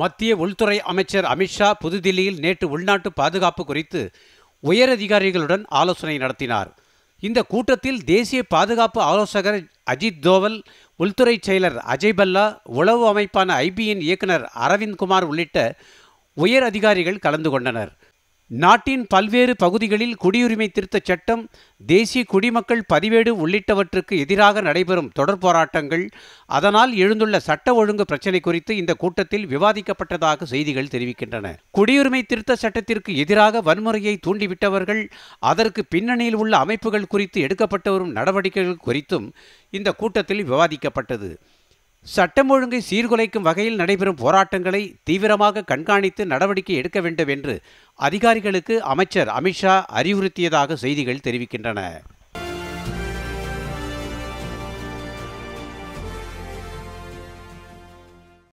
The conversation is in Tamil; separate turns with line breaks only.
மத்திய உள்துறை அமைச்சர் அமித்ஷா புதுதில்லியில் நேற்று உள்நாட்டு பாதுகாப்பு குறித்து உயரதிகாரிகளுடன் ஆலோசனை நடத்தினார் இந்த கூட்டத்தில் தேசிய பாதுகாப்பு ஆலோசகர் அஜித் தோவல் உள்துறை செயலர் அஜய் பல்லா உளவு அமைப்பான ஐபியின் இயக்குனர் அரவிந்த் குமார் உள்ளிட்ட உயர் அதிகாரிகள் கலந்து கொண்டனர் நாட்டின் பல்வேறு பகுதிகளில் குடியுரிமை திருத்தச் சட்டம் தேசிய குடிமக்கள் பதிவேடு உள்ளிட்டவற்றுக்கு எதிராக நடைபெறும் தொடர் போராட்டங்கள் அதனால் எழுந்துள்ள சட்ட ஒழுங்கு பிரச்சினை குறித்து இந்த கூட்டத்தில் விவாதிக்கப்பட்டதாக செய்திகள் தெரிவிக்கின்றன குடியுரிமை திருத்த சட்டத்திற்கு எதிராக வன்முறையை தூண்டிவிட்டவர்கள் அதற்கு பின்னணியில் உள்ள அமைப்புகள் குறித்து எடுக்கப்பட்டு வரும் நடவடிக்கைகள் குறித்தும் இந்த கூட்டத்தில் விவாதிக்கப்பட்டது சட்டம் ஒழுங்கை சீர்குலைக்கும் வகையில் நடைபெறும் போராட்டங்களை தீவிரமாக கண்காணித்து நடவடிக்கை எடுக்க வேண்டும் என்று அதிகாரிகளுக்கு அமைச்சர் அமித்ஷா அறிவுறுத்தியதாக செய்திகள் தெரிவிக்கின்றன